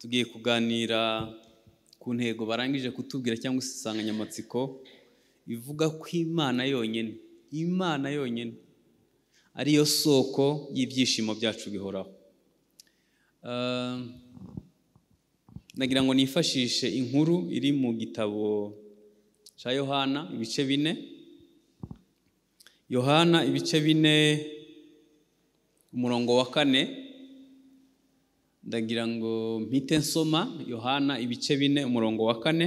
tugiye kuganira ku ntego barangije kutubwira cyangwa se insanganyamatsiko ivuga ko imana yonyine imana yonyine yo soko y'ibyishimo byacu bihoraho ehm, nagira ngo nifashishe inkuru iri mu gitabo cya yohana ibice bine yohana ibice bine umurongo wa kane ndagira ngo mpite nsoma yohana ibice bine umurongo wa kane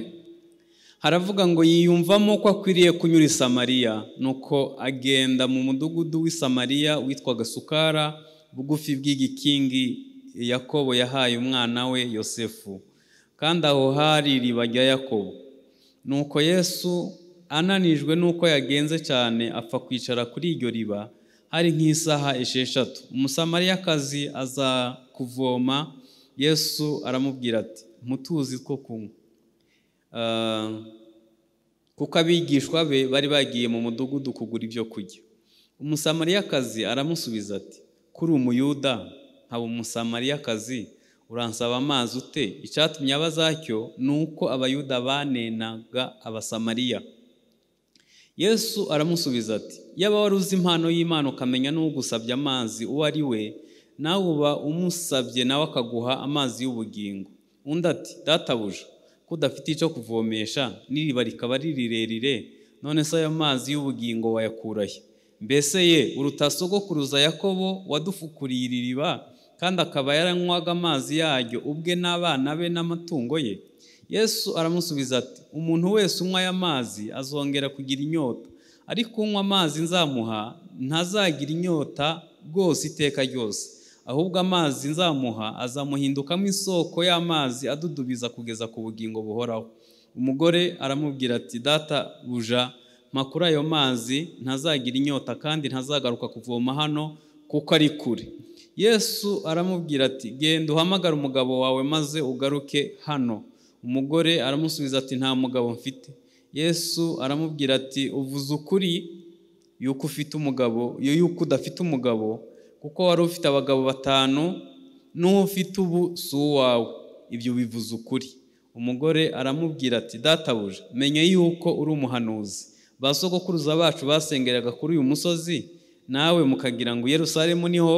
haravuga ngo yiyumvamo ko akwiriye kunyura i isamariya nuko agenda mu mudugudu w’i w'isamariya witwa gasukara bugufi bw'igikingi yakobo yahaye umwana we yosefu kandi aho hari iriba rya yakobo nuko yesu ananijwe nuko yagenze cyane apfa kwicara kuri iryo riba hari nk'isaha esheshatu umusamariyakazi aza kuvoma yesu aramubwira ati mutuzi two kunywa ah, kuko abigishwa be bari bagiye mu mudugudu kugura ibyo kurya umusamariyakazi aramusubiza ati kuri umuyuda haba umusamariyakazi uransaba amazi ute icyatumye abazacyo ni uko abayuda banenaga abasamariya yesu aramusubiza ati yaba wari uzi impano y'imana ukamenya n'ugusabye amazi uwo ari we nawe uba umusabye nawe akaguha amazi y'ubugingo undi ati databuja ko udafite icyo kuvomesha n'iriba rikaba ari rirerire none se ayo mazi y'ubugingo wayakurahe mbese ye uruta sogokuruza yakobo wadufukuriye iri riba kandi akaba yaranywaga amazi yaryo ubwe n'abana be n'amatungo ye yesu aramusubiza ati umuntu wese unywa aya mazi azongera kugira inyota ariko unywa amazi nzamuha ntazagira inyota rwose iteka ryose ahubwo amazi nzamuha azamuhindukamo isoko y'amazi adudubiza kugeza ku bugingo buhoraho umugore aramubwira ati data buja makuru ayo mazi ntazagira inyota kandi ntazagaruka kuvoma hano kuko ari kure yesu aramubwira ati genda uhamagare umugabo wawe maze ugaruke hano umugore aramusubiza ati nta mugabo mfite yesu aramubwira ati uvuze ukuri yuko ufite umugabo yuko udafite umugabo kuko wari ufite abagabo batanu n'uwo ufite ubu si uwawe ibyo bivuze ukuri umugore aramubwira ati databuja menya yuko uri umuhanuzi ba sogokuruza bacu basengeraga kuri uyu musozi nawe mukagira ngo Yerusalemu niho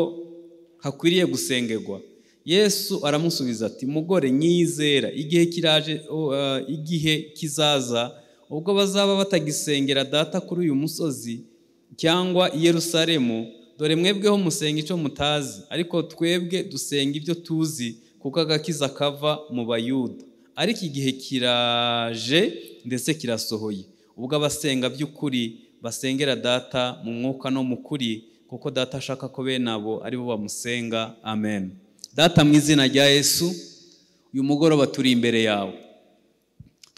hakwiriye gusengerwa yesu aramusubiza ati mugore nyizera igihe kiraje igihe kizaza ubwo bazaba batagisengera data kuri uyu musozi cyangwa i Yerusalemu dore mwebweho musenga icyo mutazi ariko twebwe dusenga ibyo tuzi kuko agakiza kava mu bayuda ariko igihe kiraje ndetse kirasohoye ubwo abasenga by'ukuri basengera data mu mwuka no mu kuri kuko data ashaka ko bene abo bo bamusenga amen data mu izina rya yesu uyu mugoroba turi imbere yawe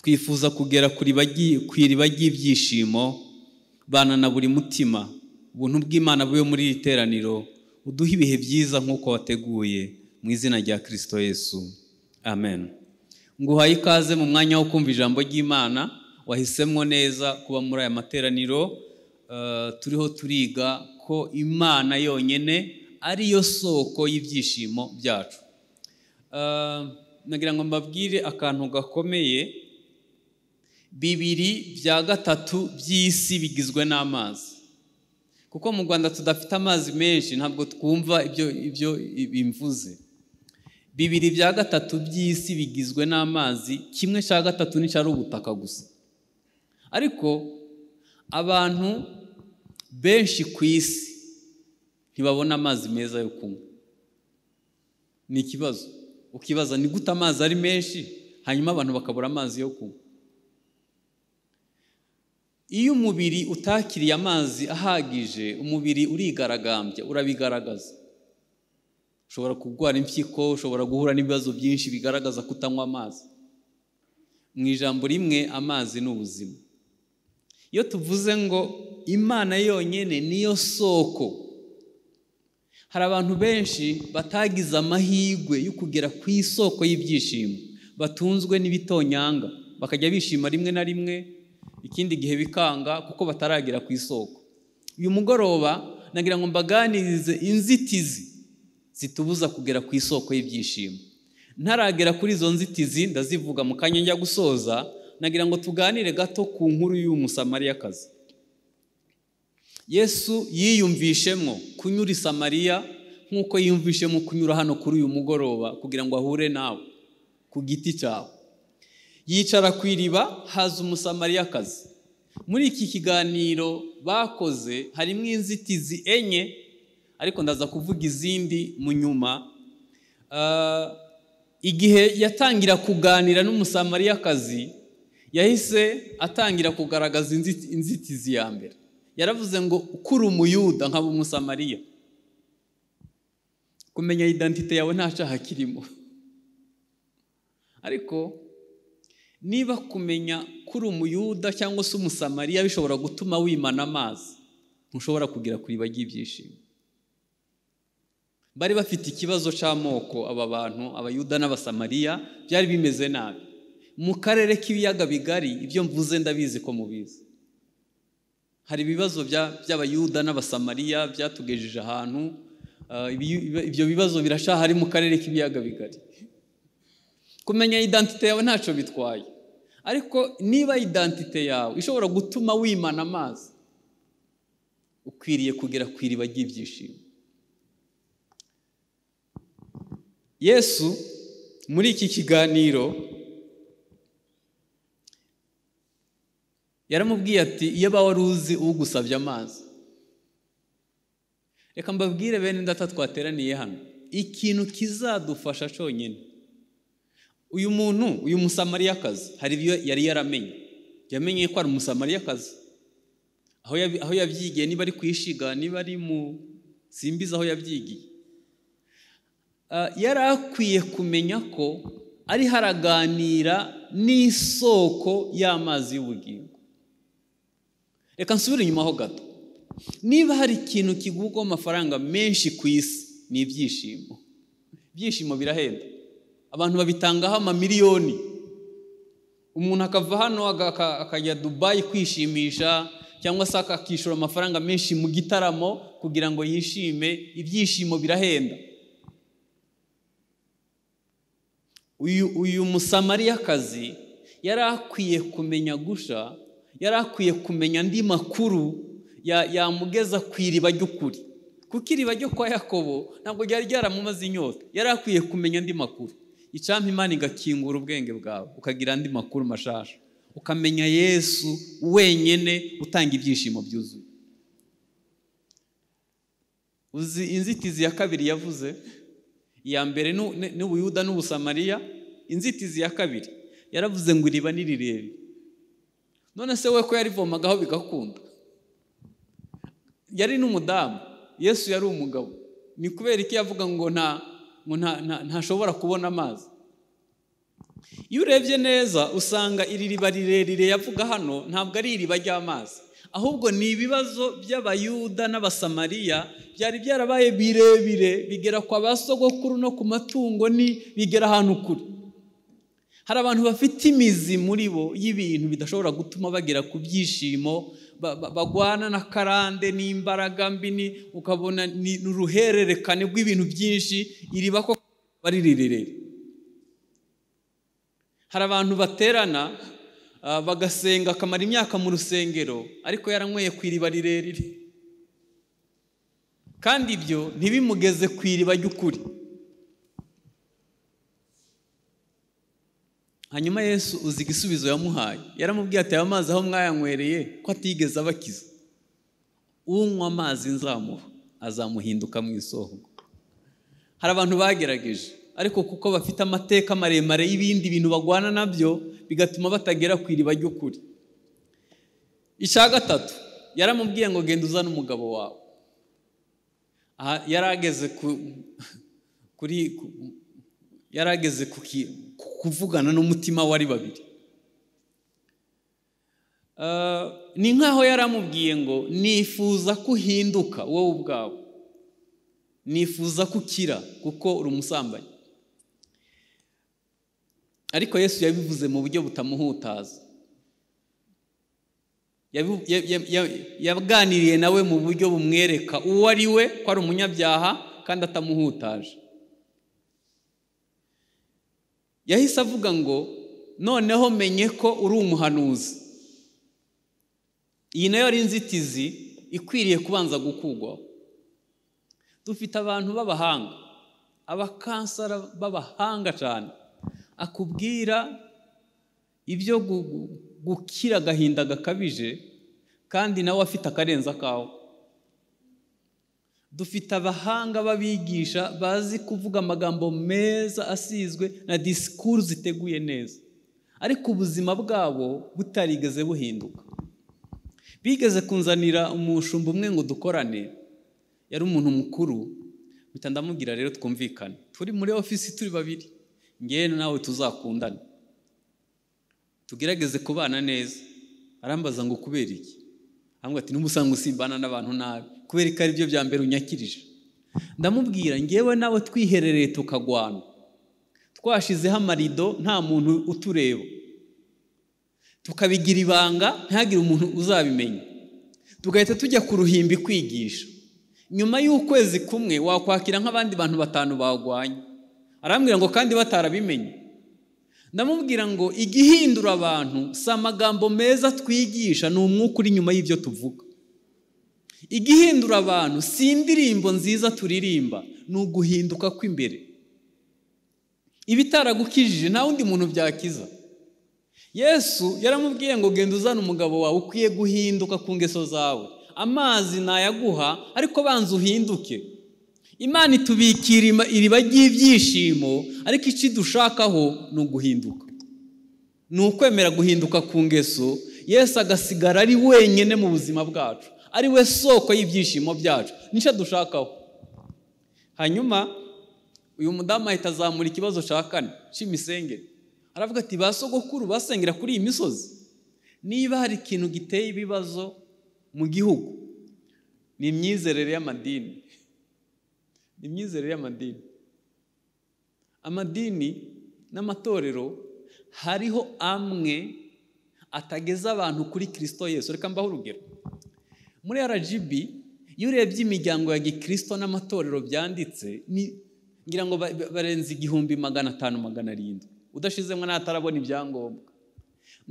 twifuza kugera ku iriba ry'ibyishimo bana na buri mutima ubuntu bw'imana bube muri iri teraniro uduhe ibihe byiza nk'uko wateguye mu izina rya kirisito yesu amen nguhaye ikaze mu mwanya wo kumva ijambo ry'imana wahisemo neza kuba muri aya materaniro eh, turiho turiga ko imana yonyine ari yo soko y'ibyishimo byacu eh, nagira ngo mbabwire akantu gakomeye bibiri bya gatatu by'isi bigizwe n'amazi kuko mu rwanda tudafite amazi menshi ntabwo twumva ibyo ibyo bimvuze bibiri bya gatatu by'isi bigizwe n'amazi kimwe cya gatatu ni cyari ubutaka gusa ariko abantu benshi ku isi ntibabona amazi meza yo kunywa ni ikibazo ukibaza ni gute amazi ari menshi hanyuma abantu bakabura amazi yo kunywa iyo umubiri utakiriye amazi ahagije umubiri urigaragambya urabigaragaza ushobora kurwara impyiko ushobora guhura n'ibibazo byinshi bigaragaza kutanywa amazi mu ijambo rimwe amazi ni ubuzima iyo tuvuze ngo imana yonyine niyo soko hari abantu benshi batagize amahirwe yo kugera ku isoko y'ibyishimo batunzwe n'ibitonyanga bakajya bishima rimwe na rimwe ikindi gihe bikanga kuko bataragera ku isoko uyu mugoroba nagira ngo mbaganirize inzitizi zitubuza kugera ku isoko y'ibyishimo ntaragera kuri izo nzitizi ndazivuga mu kanya njya gusoza nagira ngo tuganire gato ku nkuru y'uyu musamariyakazi yesu yiyumvishemo kunyura i samariya nk'uko yiyumvishemo kunyura hano kuri uyu mugoroba kugira ngo ahure nawe ku giti cyawe yicara ku iriba haza umusamariyakazi muri iki kiganiro bakoze harimo inzitizi enye ariko ndaza kuvuga izindi mu nyuma ah, igihe yatangira kuganira n'umusamariyakazi yahise atangira kugaragaza inzitizi ya mbere yaravuze ngo ukura umuyuda nkaba umusamariya kumenya identite yawe nta cyaha kirimo ariko niba kumenya ko uri umuyuda cyangwa se umusamariya bishobora gutuma wimana amazi ntushobora kugera ku iriba ry'ibyishimo bari bafite ikibazo cy'amoko aba bantu abayuda n'abasamariya byari bimeze nabi mu karere k'ibiyaga bigari ibyo mvuze ndabizi ko mubizi hari ibibazo by'abayuda n'abasamariya byatugejeje ahantu eh, ibyo bibazo birashahari mu karere k'ibiyaga bigari kumenya idantite yawe ntacyo bitwaye ariko niba identite yawe ishobora gutuma wimana amazi ukwiriye kugera ku iriba ry'ibyishimo yesu muri iki kiganiro yaramubwiye ati iyo aba wari uzi ugusabye amazi reka mbabwire bene ndata twateraniye hano ikintu kizadufasha cyonyine uyu muntu uyu musamariyakazi hari ibyo yari yaramenye yamenye ko ari umusamariyakazi aho yabyigiye niba ari ku niba ari mu simbiza aho yabyigiye ah, yari akwiye kumenya ko ari haraganira n'isoko y'amazi y'ubugingo reka nsubire inyuma ho gato niba hari ikintu kigurwaho amafaranga menshi ku isi ni ibyishimo ibyishimo birahenda abantu babitangaho amamiliyoni umuntu akava hano akajya dubayi kwishimisha cyangwa se akakishyura amafaranga menshi mu gitaramo kugira ngo yishime ibyishimo birahenda uyu musamariyakazi yari akwiye kumenya gusha yari akwiye kumenya andi makuru yamugeza ku iriba ry'ukuri kuko iriba ryo kwa yakobo ntabwo ryari ryaramumaze inyota yari akwiye kumenya andi makuru icampa imana igakingura ubwenge bwawe ukagira andi makuru mashasha ukamenya yesu wenyine utanga ibyishimo byuzuye uzi inzitizi ya kabiri yavuze iya mbere n'ubuyuda n'ubusamariya inzitizi ya kabiri yaravuze ngo iriba ni none se we ko yarivomagaho bigakunda yari n'umudamu yesu yari umugabo ni kubera iki yavuga ngo nta ntashobora kubona amazi iyo urebye neza usanga iri riba rirerire yavuga hano ntabwo ari iriba ry'amazi ahubwo ni ibibazo by'abayuda n'abasamariya byari byarabaye birebire bigera kwa ba sogokuru no ku matungo ni bigera ahantu kure hari abantu bafite imizi muri bo y'ibintu bidashobora gutuma bagera ku byishimo bagwana na karande n'imbaraga mbi ukabona ni uruhererekane rw'ibintu byinshi iriba ko bari rirerire hari abantu baterana ah, bagasenga akamara imyaka mu rusengero ariko yaranyweye ku iriba rirerire kandi ibyo ntibimugeze ku iriba ry'ukuri hanyuma yesu uzi igisubizo yamuhaye yaramubwiye ati aya mazi aho mwayanywereye ko atigeze abakiza unywa amazi nzamuha azamuhinduka mu isoko hari abantu bagerageje ariko kuko bafite amateka maremare y'ibindi bintu bagwana nabyo bigatuma batagera ku iriba ry'ukuri icya gatatu yaramubwiye ngo genda uzane umugabo wawe aha yari ageze kuri yari ageze kuvugana n'umutima wari babiri eh, ni nk'aho yari amubwiye ngo nifuza ko uhinduka wowe ubwawe nifuza ko ukira kuko uri umusambanyi ariko yesu yabivuze mu buryo butamuhutaza yaganiriye nawe mu buryo bumwereka uwo ari we ko ari umunyabyaha kandi atamuhutaje yahise avuga ngo noneho menye ko uri umuhanuzi iyi nayo ari inzitizi ikwiriye kubanza gukurwaho dufite abantu b'abahanga abakansara b'abahanga cyane akubwira ibyo gukira agahinda gakabije kandi nawe afite akarenza kawe dufite abahanga b'abigisha bazi kuvuga amagambo meza asizwe na disikuru ziteguye neza ariko ubuzima bwabo butarigeze buhinduka bigeze kunzanira umushumba umwe ngo dukorane yari umuntu mukuru mpita ndamubwira rero twumvikane turi muri ofisi turi babiri ngewe nawe tuzakundane tugerageze kubana neza arambaza ngo kubera iki ahubwo ati n'umusanga usimbana n'abantu nabi kubera ko ari byo bya mbere unyakirije ndamubwira ngewe nawe twiherereye tukagwana twashizeho amarido nta muntu utureba tukabigira ibanga ntihagire umuntu uzabimenya tugahita tujya ku ruhimbi kwigisha nyuma y'ukwezi kumwe wakwakira nk'abandi bantu batanu bagwanye arambwira ngo kandi batarabimenye ndamubwira ngo igihindura abantu si amagambo meza twigisha ni umwuka uri inyuma y'ibyo tuvuga igihindura abantu si indirimbo nziza turirimba ni uguhinduka kw'imbere ibitaragukijije nta wundi muntu byakiza yesu yaramubwiye ngo genda uzane umugabo wawe ukwiye guhinduka ku ngeso zawe amazi nayaguha ariko banza uhinduke imana itubikira iriba ry'ibyishimo ariko icyo dushakaho ni uguhinduka ni ukwemera guhinduka ku ngeso yesu agasigara ari wenyine mu buzima bwacu ari we soko y'ibyishimo byacu nicyo dushakaho hanyuma uyu mudamu ahita azamura ikibazo cya kane cy'imisengere aravuga ati ba sogokuru basengera kuri iyi misozi niba hari ikintu giteye ibibazo mu gihugu ni imyizerere y'amadini imyizerere y'amadini amadini n'amatorero hariho amwe atageza abantu kuri kirisito yesu reka mbaho urugero muri rgb iyo urebye imiryango ya gikristo n'amatorero byanditse ngira ngo barenze igihumbi magana atanu magana arindwi udashizemo n'atarabona ibyangombwa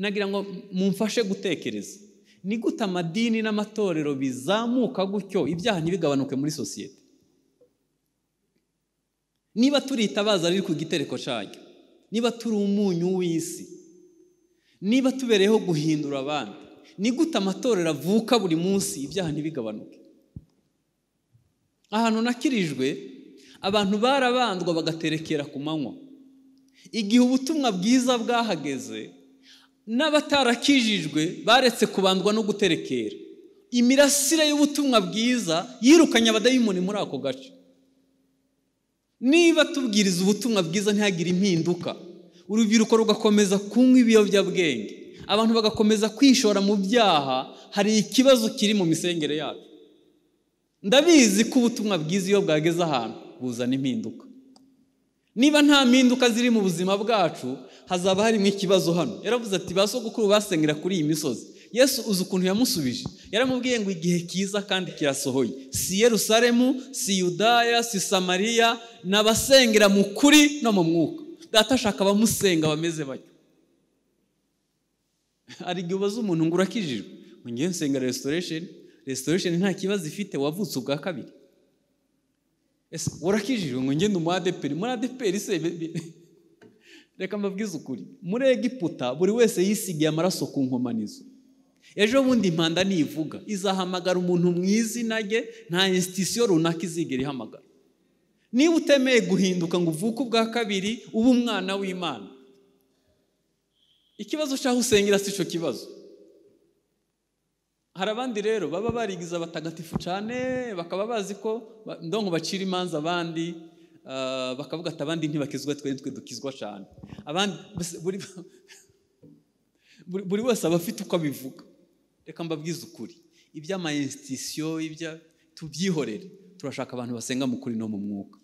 nagira ngo mumfashe gutekereza ni gute amadini n'amatorero bizamuka gutyo ibyaha ntibigabanuke muri sosiyete niba turi itabaza riri ku gitereko cyayo niba turi umunyu w'isi niba tubereyeho guhindura abandi ni gute amatorero avuka buri munsi ibyaha ntibigabanuke ahantu nakirijwe abantu barabandwa bagaterekera ku manywa igihe ubutumwa bwiza bwahageze n'abatarakijijwe baretse kubandwa no guterekera imirasire y'ubutumwa bwiza yirukanye abadayimoni muri ako gace niba tubwiriza ubutumwa bwiza ntihagire impinduka urubyiruko rugakomeza kunywa ibiyobyabwenge abantu bagakomeza kwishora mu byaha hari ikibazo kiri mu misengere yacu ndabizi ko ubutumwa bwiza iyo bwageze ahantu buzana impinduka niba nta mpinduka ziri mu buzima bwacu hazaba harimo ikibazo hano yaravuze ati ba sogokuru basengera kuri iyi misozi yesu uzi ukuntu yamushubije yaramubwiye ngo igihe cyiza kandi kirasohoye si yerusalemu si yudaya si samariya n'abasengera mu kuri no mu mwuka data ashaka abamusenga bameze batyo hari igihe ubaza umuntu ngo urakijijwe ngo ngewe nsenga resitoresheni resitoresheni nta kibazo ifite wavutse ubwa kabiri ese urakijijwe ngo ngende muri adeperi muri adeperi se reka mbabwize ukuri muri egiputa buri wese yisigiye amaraso ku nkomanizo ejo bundi impanda ntivuga izahamagara umuntu mu izina rye nta insitisiyo runaka izigera ihamagara niba utemeye guhinduka ngo uvuke ubwa kabiri ube umwana w'imana ikibazo ushaka usengera si icyo kibazo hari abandi rero baba barigiza abatagatifu cyane bakaba bazi ko ndongo bacira imanza abandi ah, bakavuga ati abandi ntibakizwa twe twe dukizwa cyane abandi buri wese aba afite uko abivuga reka mbabwize ukuri iby'amayesitisiyo tubyihorere turashaka abantu basenga mu kuri no mu mwuka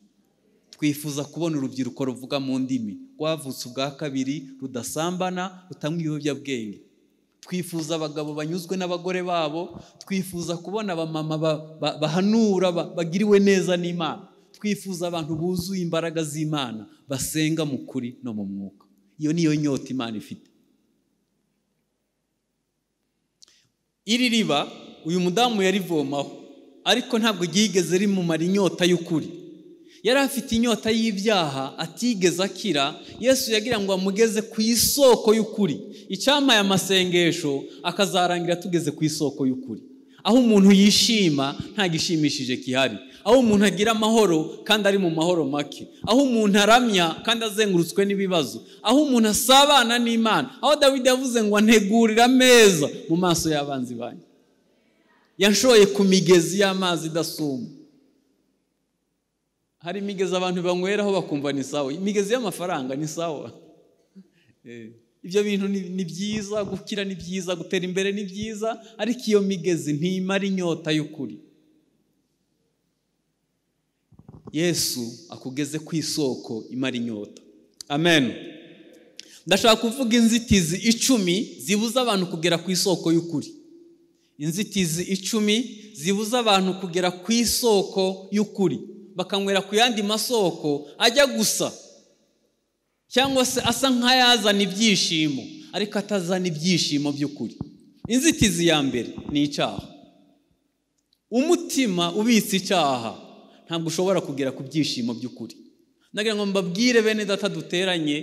twifuza kubona urubyiruko ruvuga mu ndimi rwavutse ubwa kabiri rudasambana rutanywa ibiyobyabwenge twifuza abagabo banyuzwe n'abagore babo twifuza kubona abamama bahanura bagiriwe neza n'imana twifuza abantu buzuye imbaraga z'imana basenga mu kuri no mu mwuka iyo niyo nyota imana ifite iri riba uyu mudamu yarivomaho ariko ntabwo ryigeze rimumara inyota y'ukuri yari afite inyota y'ibyaha atigeze akira yesu yagira ngo amugeze ku isoko y'ukuri icyamaye amasengesho akazarangira tugeze ku isoko y'ukuri aho umuntu yishima nta gishimishije gihari aho umuntu agira amahoro kandi ari mu mahoro make aho umuntu aramya kandi azengurutswe n'ibibazo aho umuntu asabana n'imana aho dawidi yavuze ngo antegurire ameza mu maso y'abanzi banyu yanshoye ku migezi y'amazi idasuma hari imigezi abantu banyweraho bakumva ni sawa imigezi y'amafaranga ni sawa eh, ibyo bintu ni byiza gukira ni byiza gutera imbere ni byiza ariko iyo migezi ntimara inyota y'ukuri yesu akugeze ku isoko imara inyota amen ndashaka kuvuga inzitizi icumi zibuza abantu kugera ku isoko y'ukuri inzitizi icumi zibuza abantu kugera ku isoko y'ukuri bakanywera ku yandi masoko ajya gusa cyangwa se asa nk'ayazana ibyishimo ariko atazana ibyishimo by'ukuri inzitizi ya mbere ni icyaha umutima ubitse icyaha ntabwo ushobora kugera ku byishimo by'ukuri nagira ngo mbabwire bene data duteranye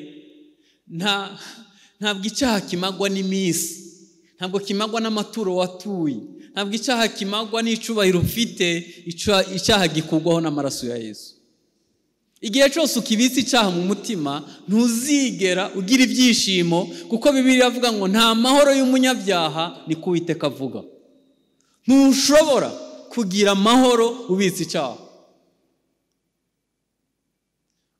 ntabwo icyaha kimagwa n'iminsi ntabwo kimagwa n'amaturo watuye ntabwo icyaha kimagwa n'icubahiro ufite icyaha gikugwaho n'amaraso ya Yesu igihe cyose ukibitse icyaha mu mutima ntuzigera ugira ibyishimo kuko bibiri avuga ngo nta mahoro y'umunyabyaha ni kuwiteka avuga ntushobora kugira amahoro ubitse icyaha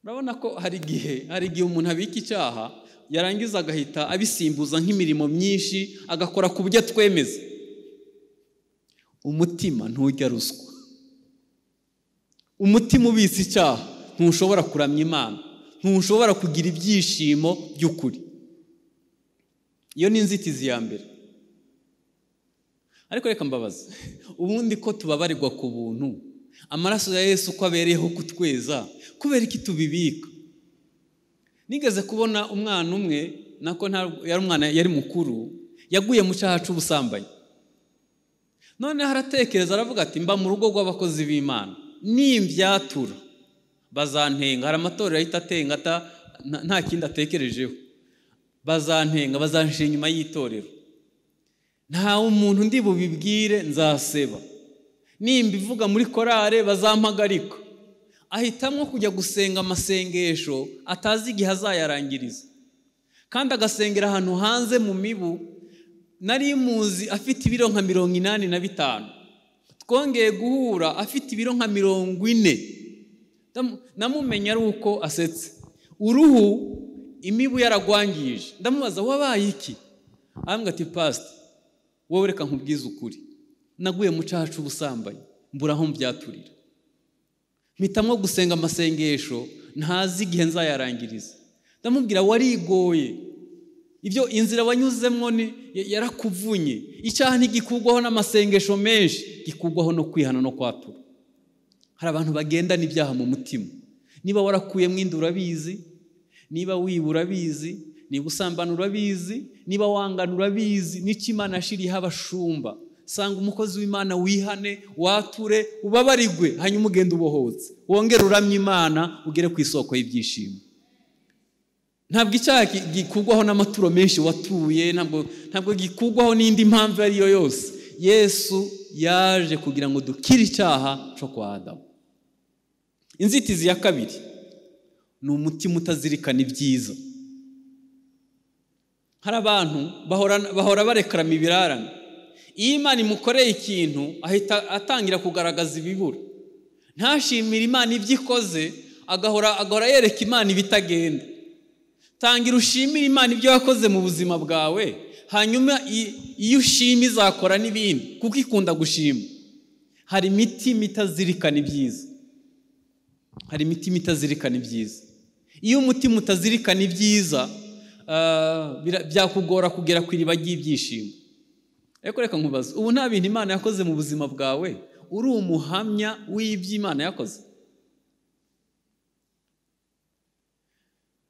urabona ko hari igihe hari igihe umuntu abika icyaha yarangiza agahita abisimbuza nk'imirimo myinshi agakora ku byo twemeza umutima ntujya ruswa umutima ubitse icyaha ntushobora kuramya imana ntushobora kugira ibyishimo by'ukuri iyo ni inzitizi ya mbere ariko reka mbabaze ubundi ko tubabarirwa ku buntu amaraso ya Yesu uko abereyeho kutweza kubera iki tubibika nigeze kubona umwana umwe nako yari umwana yari mukuru yaguye mu cyaha cy'ubusambanyi noneho aratekereza aravuga ati mba mu rugo rw'abakozi b'imana nimbyatura bazantenga hari amatorero ahita atenga nta kindi atekerejeho bazantenga bazanshinga inyuma y'itorero nta umuntu ndi bubibwire nzaseba nimba ivuga muri korare bazampagarika ahitamo kujya gusenga amasengesho atazi igihe azayarangiriza kandi agasengera ahantu hanze mu mibu nari muzi afite ibiro nka mirongo inani na bitanu twongeye guhura afite ibiro nka mirongo ine namumenya ari uko asetse uruhu imibu yaragwangije ndamubaza wabaye iki arambwira ati pasite wowe reka nkubwize ukuri naguye mu cyacu ubusambanyi mbura aho mbyaturira mpitamo gusenga amasengesho ntazi igihe nzayarangiriza ndamubwira warigoye ibyo inzira wanyuzemo yarakuvunye icyaha ntigikugwaho n'amasengesho menshi gikugwaho no kwihana no kwatura hari abantu bagenda n’ibyaha mu mutima niba warakuyemo inda urabizi niba wiba urabizi niba usambana urabizi niba wanganura urabizi n'ikimana shiriho abashumba sanga umukozi w'imana wihane wature ubabarigwe hanyuma ugende ubohotse wongere uramye imana ugere ku isoko y'ibyishimo ntabwo icyaha gikugwaho n'amaturo menshi watuye ntabwo gikugwaho n'indi mpamvu iyo ari yo yose yesu yaje kugira ngo dukire icyaha cyo kwa Adamu inzitizi ya kabiri ni umutima utazirikana ibyiza hari abantu bahora barekarama ibirarane iyo imana imukoreye ikintu ahita atangira kugaragaza ibibura ntashimire imana ibyo ikoze agahora agahora yereka imana ibitagenda tangira ushimire imana ibyo yakoze mu buzima bwawe hanyuma iyo ushima izakora n'ibindi kuko ikunda gushima hari imitima itazirikana ibyiza hari imitima itazirikana ibyiza iyo umutima utazirikana ibyiza ah, byakugora kugera ku iriba ry'ibyishimo ariko reka nkubaze ubu nta bintu imana yakoze mu buzima bwawe uri umuhamya Imana yakoze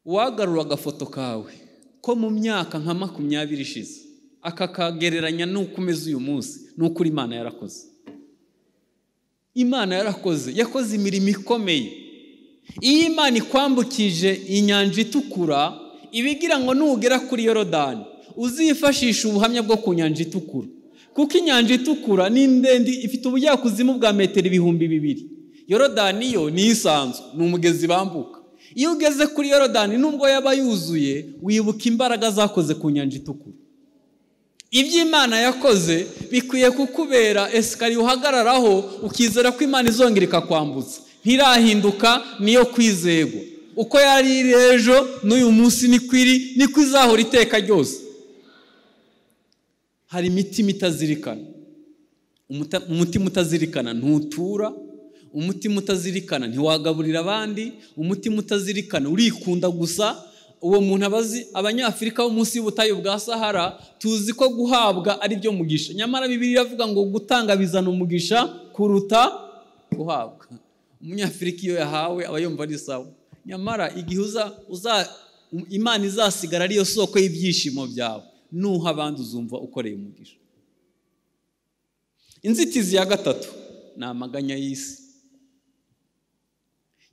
wagarura agafoto kawe ko mu myaka nka makumyabiri ishize akakagereranya n'uko umeze uyu munsi n'uko imana yarakoze imana yarakoze yakoze imirimo ikomeye iyo imana ikwambukije inyanja itukura ibigira ngo nugera kuri yorodani uzifashishe ubuhamya bwo ku nyanja itukura kuko inyanja itukura ni ndende ifite ubujyakuzimu bwa metero ibihumbi bibiri yorodani yo ni isanzwe ni umugezi bambuka iyo ugeze kuri yorodani nubwo yaba yuzuye wibuka imbaraga zakoze ku nyanja itukura ibyo imana yakoze bikwiye kukubera esikariye uhagararaho ukizera ko imana izongera ikakwambutsa ntirahinduka niyo kwizegwa uko yari iri ejo n'uyu munsi ni niko iri niko izahora iteka ryose hari imitima itazirikana umutima utazirikana ntutura umutima utazirikana ntiwagaburira abandi umutima utazirikana urikunda gusa uwo muntu abazi abanyafurika bo munsi y'ubutayu bwa sahara tuzi ko guhabwa ari byo mugisha nyamara bibiri iravuga ngo gutanga bizana umugisha kuruta guhabwa umunyafurika iyo yahawe aba yumva ari sawa nyamara igihe uza imana izasigara ariyo soko y'ibyishimo byawe nuha abandi uzumva ukoreye umugisha inzitizi ya gatatu ni amaganya y'isi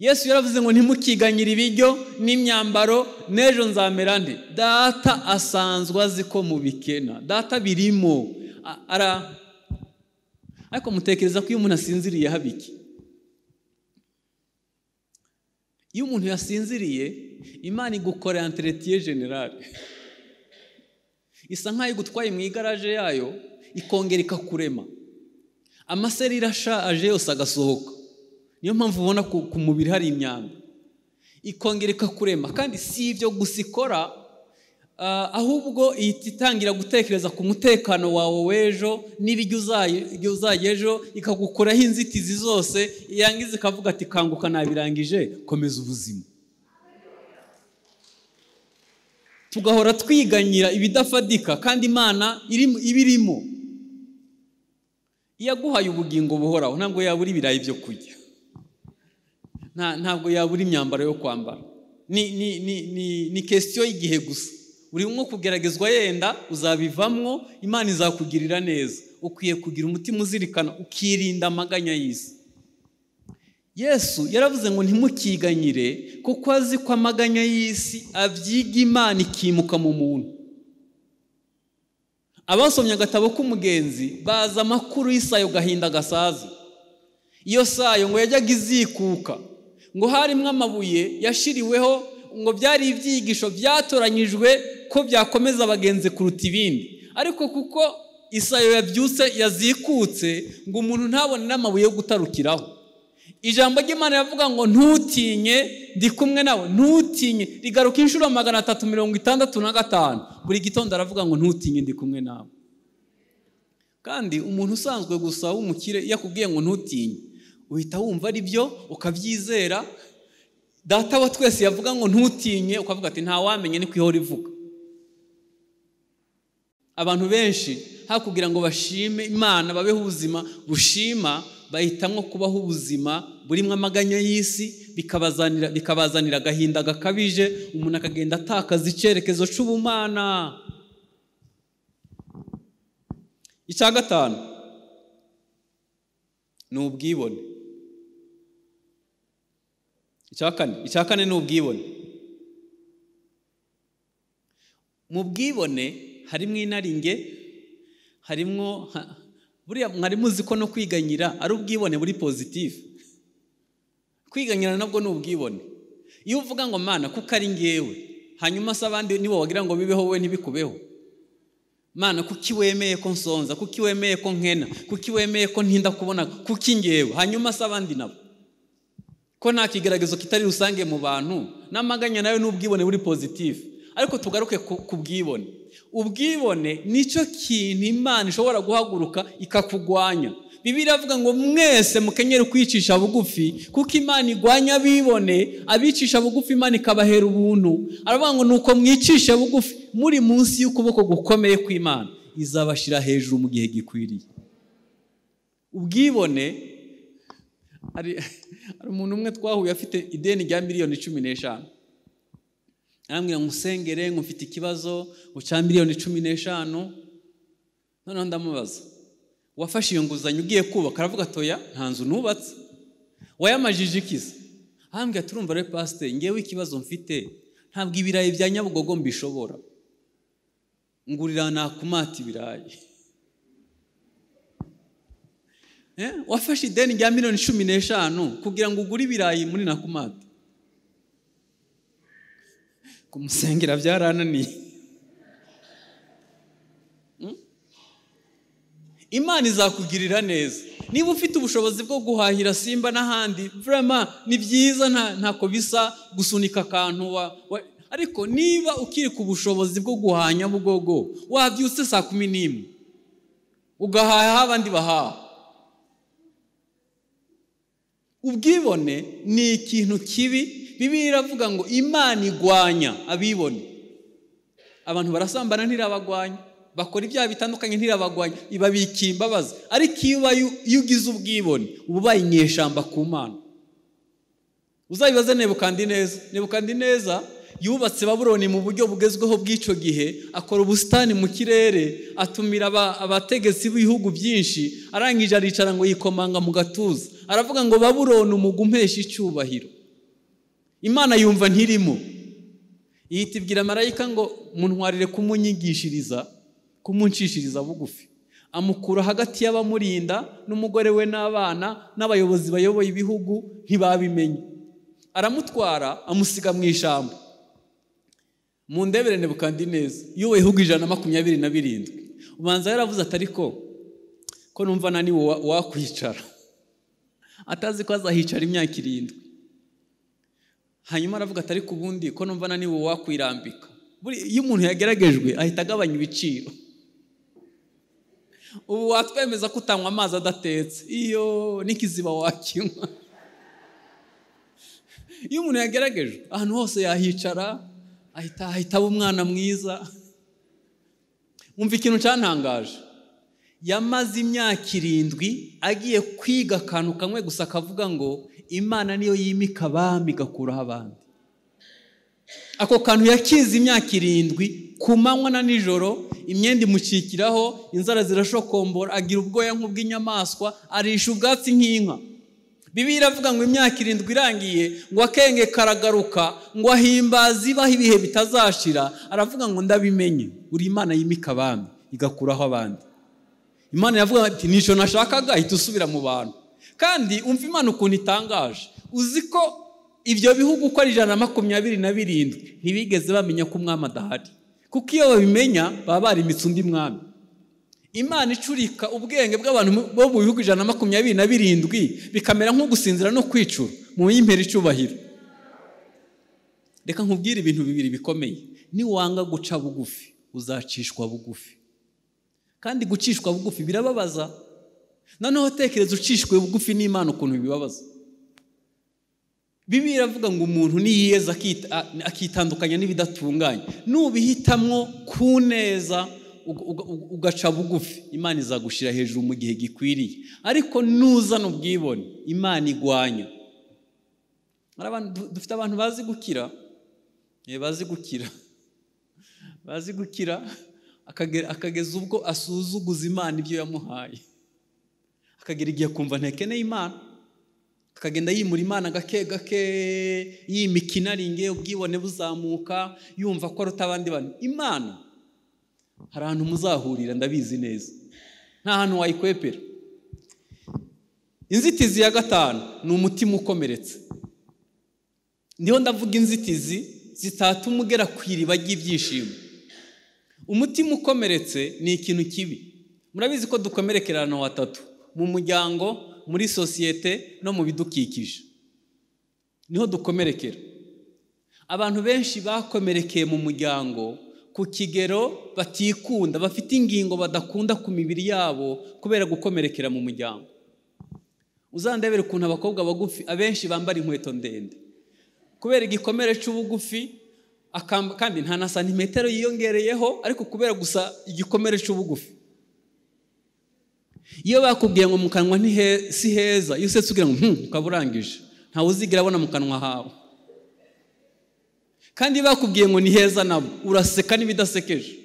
yesu yaravuze ngo ntimukiganyire ibiryo n'imyambaro n'ejo nzamera nde data asanzwe azi ko mubikena data birimo ara ariko mutekereza ko iyo umuntu asinziriye haba iyo umuntu yasinziriye imana igukorera interetiye generale isa nk'aho igutwaye mu igaraje yayo ikongera ikakurema amaseri irashaje yose agasohoka niyo mpamvu ubona ku mubiri hari imyanda ikongera ikakurema kandi si ibyo gusa ikora ahubwo ihita itangira gutekereza ku mutekano wawe w'ejo n'ibiryo uzajya ejo ikagukuraho inzitizi zose irangiza ikavuga ati kanguka nabirangije komeza ubuzima tugahora twiganyira ibidafadika kandi imana ibirimo iyo aguhaye ubugingo buhoraho ntabwo yabura ibirayi byo kurya ntabwo yabura imyambaro yo kwambara ni kesitiyo y'igihe gusa buri umwe kugeragezwa yenda uzabivamwo imana izakugirira neza ukwiye kugira umutima uzirikana ukirinda amaganya y'isi yesu yaravuze ngo ntimukiganyire kuko azi ko amaganya y'isi abyiga imana ikimuka mu muntu abasomye agatabo k'umugenzi baza amakuru y'isayo gahinda gasaza iyo sayo ngo yajyaga izikuka ngo harimo amabuye yashiriweho ngo byari ibyigisho byatoranyijwe ko byakomeza abagenzi kuruta ibindi ariko kuko isayo yabyutse yazikutse ngo umuntu ntabone n'amabuye yo gutarukiraho ijambo ry'imana rivuga ngo ntutinye ndi kumwe nawe ntutinye rigaruka inshuro magana atatu mirongo itandatu na gatanu buri gitondo aravuga ngo ntutinye ndi kumwe nawe kandi umuntu usanzwe gusa w'umukire iyo akubwiye ngo ntutinye uhita wumva ari byo ukabyizera data wa twese yavuga ngo ntutinye ukavuga ati wamenye ni ihora ivuga abantu benshi hakugira ngo bashime imana babeho ubuzima bushima bahitamo kubaho ubuzima burimo amaganya y'isi bikabazanira bikabazanira agahinda gakabije umuntu akagenda atakaza icyerekezo cy'ubumana icya gatanu ni ubwibone icya kane ni ubwibone mu bwibone harimo inaringe harimo buriya mwari muzi ko no kwiganyira ari ubwibone buri pozitifu kwiganyira nabwo ni ubwibone iyo uvuga ngo mana kuko ari ngewe hanyuma se abandi nibo wagira ngo bibeho wowe ntibikubeho mana kuki wemeye ko nsonza kuki wemeye ko nkena kuki wemeye ko ntinda kubona kuki ngewe hanyuma se abandi nabo ko nta kigaragazo kitari rusange mu bantu n'amaganya nawe n'ubwibone buri pozitifu ariko tugaruke ku bwibone ubwibone nicyo kintu imana ishobora guhaguruka ikakugwanya bibiri avuga ngo mwese mukenyere kwicisha bugufi kuko imana igwanya abibone abicisha bugufi imana ikabahera ubuntu aravuga ngo nuko mwicishe bugufi muri munsi y'ukuboko gukomeye kw'imana izabashyira hejuru mu gihe gikwiriye ubwibone hari umuntu umwe twahuye afite ideni rya miliyoni cumi n'eshanu arambwira ngo usengere ngo mfite ikibazo uca miliyoni cumi n'eshanu noneho ndamubaza wafashe iyo nguzanyo ugiye kubaka aravuga Toya nta nzu nubatse wayamajije ikiza ahambwira turumva rero pasite ngewe ikibazo mfite ntabwo ibirayi bya nyabugogo mbishobora ngurira nakumata ibirayi eh, wafashe ideni rya miliyoni cumi n'eshanu kugira ngo ugure ibirayi muri nakumata kumusengera byarananiye hmm? imana izakugirira neza niba ufite ubushobozi bwo guhahira simba n'ahandi burama ni byiza ntako bisa gusunika akantu wa ariko niba ukiri ku bushobozi bwo guhanya nyabugogo wabyutse saa kumi n'imwe ugahaha abandi bahaha ubwibone ni ikintu kibi bibiliya iravuga ngo imana igwanya abibone abantu barasambana ntirabagwanya bakora ibyaha bitandukanye ntirabagwanya ibabika imbabazi ariko iyo ugize ubwibone uba ubaye inyeshyamba ku mana uzayibaze nebukandi neza nebukandi neza yubatse baburoni mu buryo bugezweho bw'icyo gihe akora ubusitani mu kirere atumira abategetsi b'ibihugu byinshi arangije aricara ngo yikomanga mu gatuza aravuga ngo baburoni umugumpeshe icyubahiro imana yumva ntirimo ihita ibwira marayika ngo muntwarire kumunyigishiriza kumunshishiriza bugufi amukura hagati y'abamurinda n'umugore we n'abana n'abayobozi bayoboye ibihugu ntibabimenye aramutwara amusiga mu ishyamba mu ndeberane bukandi neza yubaye ibihugu ijana na makumyabiri na birindwi ubanza yaravuze atari ko ko numva naniwe wakwicara atazi ko azahicara imyaka irindwi hanyuma aravuga atari ku ubundi ko numva na niba wakwirambika iyo umuntu yageragejwe ahita agabanya ibiciro ubu watwemeza ko utanywa amazi adatetse iyo n'ikiziba wakinywa iyo umuntu yagerageje ahantu hose yahicara ahita ahita aba umwana mwiza wumva ikintu cyantangaje yamaze imyaka irindwi agiye kwiga akantu kamwe gusa akavuga ngo imana niyo yimika abami igakuraho abandi ako kantu yakize imyaka irindwi ku manywa na nijoro imyenda imucikiraho inzara zirashokombora agira ubwoya nk'ubw'inyamaswa arisha ubwatsi nk'inka bibi iravuga ngo imyaka irindwi irangiye ngo akenge karagaruka ngo ahimbaze ibaho ibihe bitazashira aravuga ngo ndabimenye uri imana yimika abami igakuraho abandi imana yavuga ati nicyo nashakaga ahita usubira mu bantu kandi umva imana ukuntu itangaje uzi ko ibyo bihugu uko ari ijana na makumyabiri na birindwi ntibigeze bamenya ko umwami adahari kuko iyo babimenya baba barimitse undi mwami imana icurika ubwenge bw'abantu bo mu bihugu ijana na makumyabiri na birindwi bikamera nk’ugusinzira no kwicura mu yimpera icyubahiro reka nkubwire ibintu bibiri bikomeye niwanga guca bugufi uzacishwa bugufi kandi gucishwa bugufi birababaza noneho tekereza ucishwe bugufi n'imana ukuntu bibabaza bibi iravuga ngo umuntu niyiyeza akitandukanya n'ibidatunganye nubihitamo ku neza ugaca bugufi imana izagushyira hejuru mu gihe gikwiriye ariko nuzana ubwibone imana igwanya dufite abantu bazi eh, gukira bazi gukira bazi gukira akageza ubwo asuzuguza imana ibyo yamuhaye akagera igihe kumva ntekeneye imana akagenda yimura imana gake gake yimikina inaringe ubwibone buzamuka yumva ko aruta abandi bantu imana hari ahantu muzahurira ndabizi neza nta hantu wayikwepera inzitizi ya gatanu ni umutima ukomeretse niho ndavuga inzitizi zitatuma ugera ku iriba ry'ibyishimo umutima ukomeretse ni ikintu kibi murabizi ko dukomerekerana watatu mu muryango muri sosiyete no mu bidukikije niho dukomerekera abantu benshi bakomerekeye mu muryango ku kigero batikunda bafite ingingo badakunda ku mibiri yabo kubera gukomerekera mu muryango uzandebere ukuntu abakobwa bagufi abenshi bambara inkweto ndende kubera igikomere cy'ubugufi kandi nta na santimetero yiyongereyeho ariko kubera gusa igikomere cy'ubugufi iyo bakubwiye ngo mu kanwa si heza iyo usetse ugira ngo hmm, ukaba urangije ntawe uzigira abona mu kanwa hawe kandi bakubwiye ngo ni heza nabo uraseka n'ibidasekeje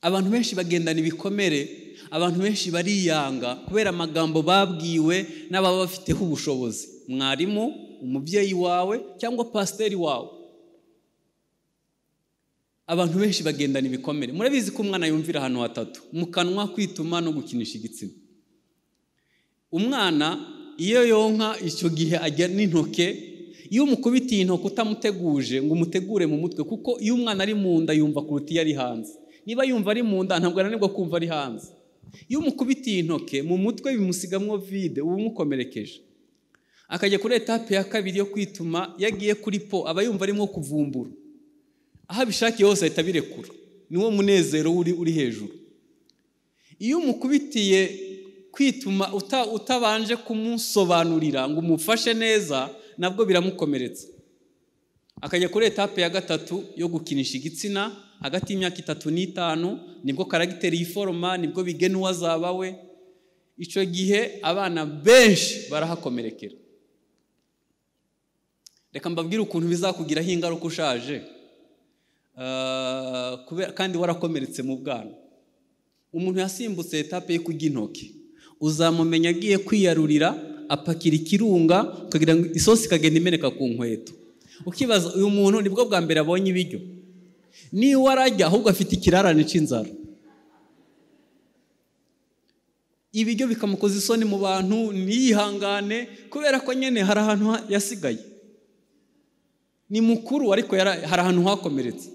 abantu benshi bagendana ibikomere abantu benshi bariyanga kubera amagambo babwiwe n'ababa bafiteho ubushobozi mwarimu umubyeyi wawe cyangwa pasiteri wawe abantu benshi bagendana ibikomere murabizi ko umwana yumvira ahantu hatatu mu kanwa kwituma no gukinisha igitsina umwana iyo yonka icyo gihe ajya n'intoke iyo umukubita iyi utamuteguje ngo umutegure mu mutwe kuko iyo umwana ari mu nda yumva kuruta iyo ari hanze niba yumva ari mu nda ntabwo ananirwa kumva ari hanze iyo umukubitiye intoke mu mutwe bimusigamo vide uba umukomerekeje akajya kuri etape ya kabiri yo kwituma yagiye kuri po aba yumva arimo kuvumbura aho abishakiye hose ahita abirekura niwo munezero uri uri hejuru iyo umukubitiye kwituma utabanje kumusobanurira ngo umufashe neza nabwo biramukomeretsa akajya kuri etape ya gatatu yo gukinisha igitsina hagati y'imyaka itatu n'itanu nibwo karagiteri yiforoma nibwo bigena uwo azaba we icyo gihe abana benshi barahakomerekera reka mbabwire ukuntu bizakugiraho ingaruka ushaje eh, kandi warakomeretse mu bwana umuntu yasimbutse etape yo kurya intoki uzamumenya agiye kwiyarurira apakira ikirunga ukagira ngo isosi ikagenda imeneka ku nkweto ukibaza uyu muntu nibwo bwa mbere abonye ibiryo niba arajya ahubwo afite ikirarane cy'inzara ibiryo bikamukoza isoni mu bantu ntiyihangane kubera ko nyine hari ahantu yasigaye ni mukuru ariko hari ahantu hakomeretse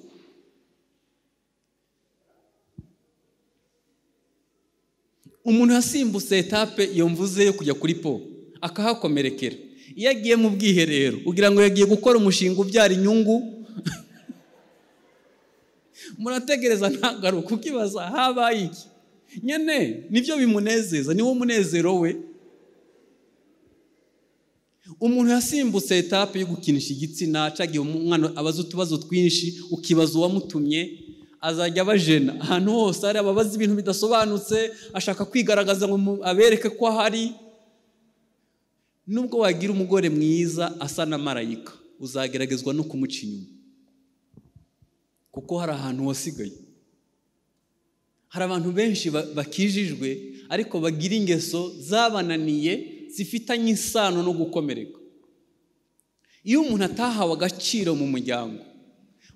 umuntu yasimbutse etape yomvuze yo kujya kuri po akahakomerekera iyo agiye mu bwiherero kugira ngo yagiye gukora umushinga ubyara inyungu murategereza ntagaruka ukibaza habaye iki nyine nibyo bimunezeza niwo munezero we umuntu yasimbutse etape yo gukinisha igitsina acagiye umwana abaza utubazo twinshi ukibaza uwamutumye azajya abajena ahantu hose hari ababaza ibintu bidasobanutse ashaka kwigaragaza ngo abereke ko ahari nubwo wagira umugore mwiza asa na marayika uzageragezwa no kumuca inyuma kuko hari ahantu wasigaye hari abantu benshi bakijijwe ariko bagira ingeso zabananiye zifitanye isano no gukomereka iyo umuntu atahawe agaciro mu muryango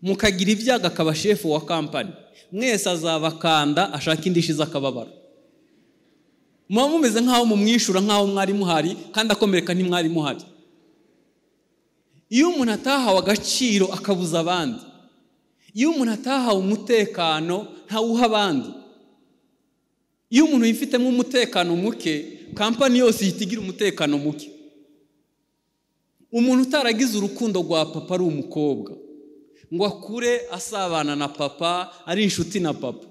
mukagira ibyago akaba shefu wa kampani mwese azabakanda ashaka indishyi z'akababaro muba mumeze nk'aho mumwishyura nk'aho mwari muhari kandi akomereka ntimwari muhari iyo umuntu atahawe agaciro akabuza abandi iyo umuntu atahawe umutekano ntawuha abandi iyo umuntu yifitemo umutekano muke kampani yose ihita igira umutekano muke umuntu utaragize urukundo rwa papa ari umukobwa ngo akure asabana na papa ari inshuti na papa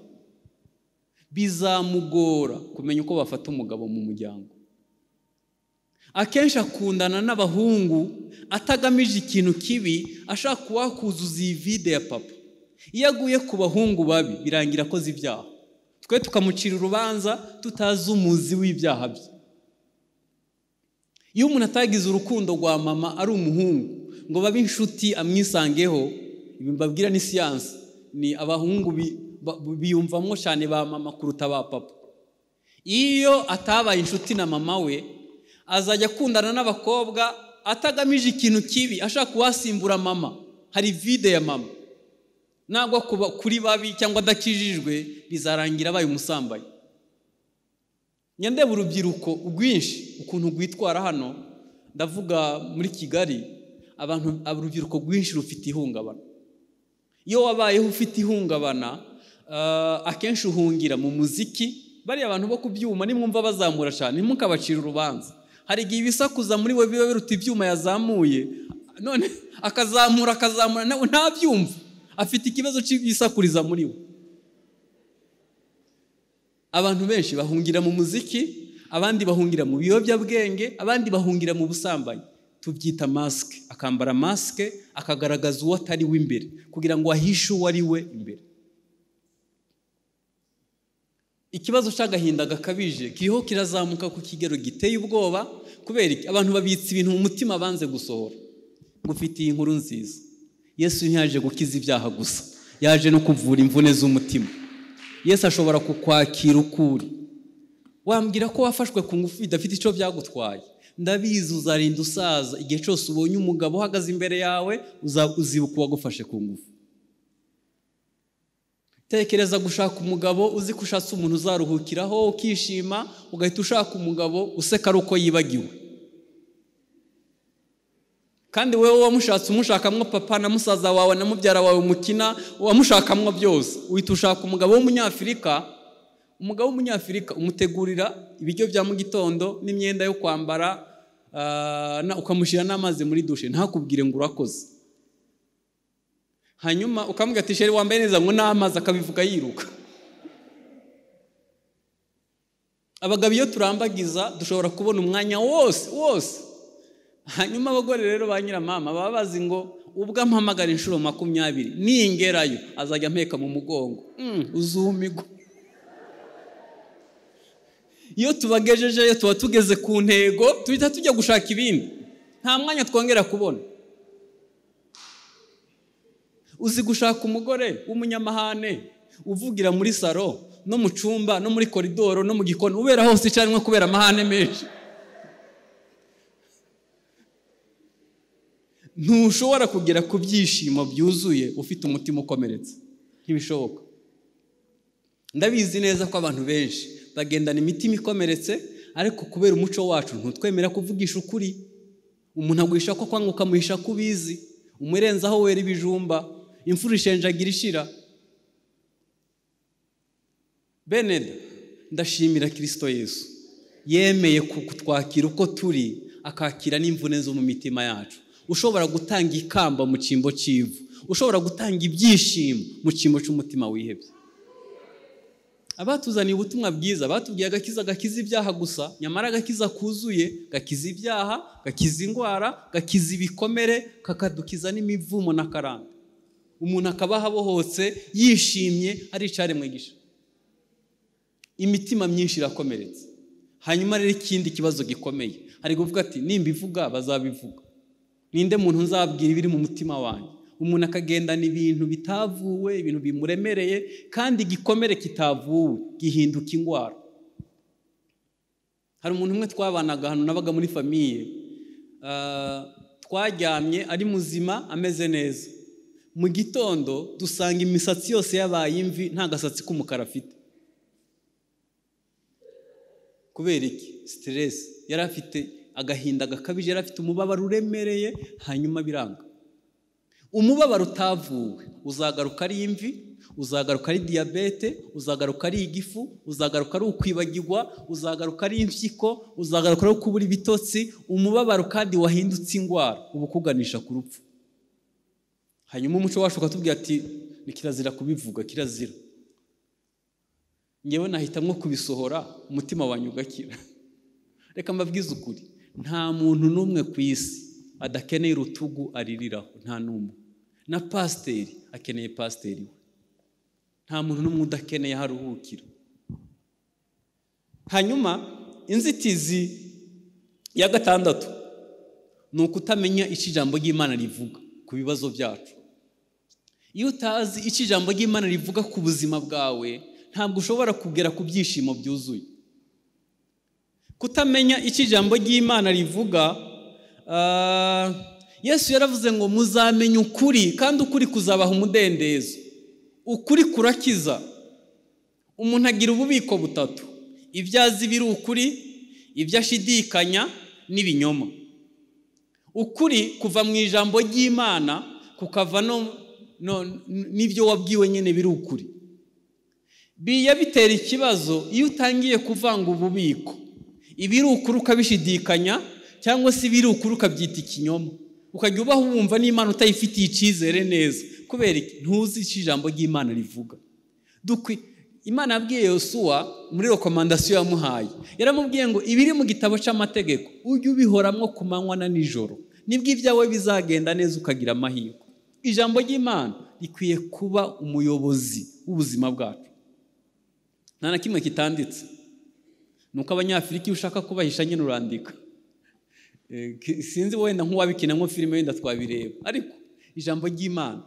bizamugora kumenya uko bafata umugabo mu muryango akenshi akundana n'abahungu atagamije ikintu kibi ashaka kuwakuzuza iyi vide ya papa iyo aguye ku bahungu babi birangira akoze ibyaha twe tukamucira urubanza tutazi umuzi w'ibyaha bye iyo umuntu atagize urukundo rwa mama ari umuhungu ngo babe inshuti amwisangeho ibi mbabwira ni siyansi ni abahungu biyumvamo cyane ba mama kuruta ba papa iyo atabaye inshuti na mama we azajya akundana n'abakobwa atagamije ikintu kibi ashaka kuhasimbura mama hari vide ya mama ntabwo kuri babi cyangwa adakijijwe bizarangira abaye umusambanyi nyandeba urubyiruko rwinshi ukuntu rwitwara hano ndavuga muri kigali abantu urubyiruko rwinshi rufite ihungabana iyo wabayeho ufite ihungabana eh, akenshi uhungira mu muziki bariya abantu bo ku byuma nimwumva bazamura cyane ntimukabacire urubanza hari igihe ibisakuza muri we biba biruta ibyuma yazamuye none akazamura akazamura nawe ntabyumva afite ikibazo cy'ibisakuriza muri we abantu benshi bahungira mu muziki abandi bahungira mu biyobyabwenge abandi bahungira mu busambanyi tubyita masike akambara masike akagaragaza uwo atari we imbere kugira ngo ahishe uwo ari we imbere ikibazo cy'agahinda gakabije kiriho kirazamuka ku kigero giteye ubwoba kubera abantu babitse ibintu mu mutima banze gusohora gufite iyi nkuru nziza yesu ntiyaje gukiza ibyaha gusa yaje no kuvura imvune z'umutima yesu ashobora kukwakira ukuri wambwira ko wafashwe ku ngufu bidafite icyo byagutwaye ndabizi uzarinda usaza igihe cyose ubonye umugabo uhagaze imbere yawe uzibuka uwagufashe ku ngufu tekereza gushaka umugabo uzi ko ushatse umuntu uzaruhukiraho ukishima ugahita ushaka umugabo useka ari uko yibagiwe kandi wowe wamushatse umushakamwo papa na musaza wawe na mubyara wawe mukina wamushakamwo byose uhita ushaka umugabo w'umunyafurika umugabo w'umunyafurika umutegurira ibiryo bya mu gitondo n'imyenda yo kwambara ukamushyira n'amazi muri dushe ntakubwire ngo urakoze hanyuma ukamubwira ati sheri wambaye neza ngo n'amazi akabivuga yiruka abagabo iyo turambagiza dushobora kubona umwanya wose wose hanyuma abagore rero ba nyiramama baba bazi ngo ubwo ampamagara inshuro makumyabiri ningerayo azajya mpeka mu mugongo hmm, uzumigwa iyo tubagejejeyo tuba tugeze ku ntego tuhita tujya gushaka ibindi nta mwanya twongera kubona uzi gushaka umugore w'umunyamahane uvugira muri salo no mu cyumba no muri koridoro no mu gikoni ubera hose icyarimwe kubera amahane menshi ntushobora kugera ku byishimo byuzuye ufite umutima ukomeretse ntibishoboka ndabizi neza ko abantu benshi bagendana imitima ikomeretse ariko kubera umuco wacu ntutwemera kuvugisha ukuri umuntu aguhisha ko kwanga ukamuhisha ko ubizi umurenzaho wera ibijumba imfura ishenjagira ishira beneda ndashimira kirisito yesu yemeye kutwakira uko turi akakira n'imvune zo mu mitima yacu ushobora gutanga ikamba mu cyimbo cy'ivu ushobora gutanga ibyishimo mu cyimbo cy'umutima wihebye abatuzaniye ubutumwa bwiza batubwiye agakiza gakiza ibyaha gusa nyamara agakiza kuzuye gakiza ibyaha gakiza indwara gakiza ibikomere kakadukiza n'imivumo na n'akarande umuntu akaba abohotse yishimye hari aricara mwigisha imitima myinshi irakomeretse hanyuma rero ikindi kibazo gikomeye hari kuvuga ati nimba ivuga bazabivuga ninde muntu nzabwira ibiri mu mutima wanjye umuntu akagendana ibintu bitavuwe ibintu bimuremereye kandi gikomere kitavuwe gihinduka indwara hari umuntu umwe twabanaga ahantu nabaga muri famiye ah, twaryamye ari muzima ameze neza mu gitondo dusanga imisatsi yose yabaye imvi nta gasatsi k'umukara afite kubera iki siteresi yari afite agahinda gakabije afite umubabaro uremereye hanyuma biranga umubabaro utavuwe uzagaruka ari imvi uzagaruka ari diyabete uzagaruka ari igifu uzagaruka ari ukwibagirwa uzagaruka ari impyiko uzagaruka ari kubura ibitotsi umubabaro kandi wahindutse indwara uba ukuganisha ku rupfu hanyuma umuco wacu ukatubwira ati ni kirazira kubivuga kirazira ngewe nahitamo kubisohora umutima wanyu ugakira reka mbabwize ukuri nta muntu n'umwe ku isi adakeneye urutugu aririraho nta n'umwe na pasiteri akeneye pasiteri we nta muntu n'umwe udakeneye aho aruhukira hanyuma inzitizi ya gatandatu ni ukutamenya icyo ijambo ry'imana rivuga ku bibazo byacu iyo utazi icyo ijambo ry'imana rivuga ku buzima bwawe ntabwo ushobora kugera ku byishimo byuzuye kutamenya icyo ijambo ry'imana rivuga eh, yesu yaravuze ngo muzamenya ukuri kandi ukuri kuzabaha umudendezo ukuri kurakiza umuntu agira ububiko butatu ibyo azi biri ukuri ibyo ashidikanya n'ibinyoma ukuri kuva mu ijambo ry'imana kukava n'ibyo wabwiwe nyine biri ukuri bijya bitera ikibazo iyo utangiye kuvanga ububiko ibiri ukuri ukabishidikanya cyangwa se ibiri ukuri ukabyita ikinyoma ukajya ubaho wumva n'imana utayifitiye icyizere neza kubera ntuzi icyo ijambo ry'imana rivuga imana yabwiye yosuwa muri rekomandasiyo yamuhaye yaramubwiye ngo ibiri mu gitabo cy'amategeko ujye ubihoramo ku manywa na nijoro nibwo ibyawe bizagenda neza ukagira amahirwe ijambo ry'imana rikwiye kuba umuyobozi w'ubuzima bwacu nta na kimwe kitanditse ni uko abanyafurika iyo ushaka kubahisha nyine urandika eh, sinzi wenda nk'uwabikina filime wenda twabireba ariko ijambo ry'imana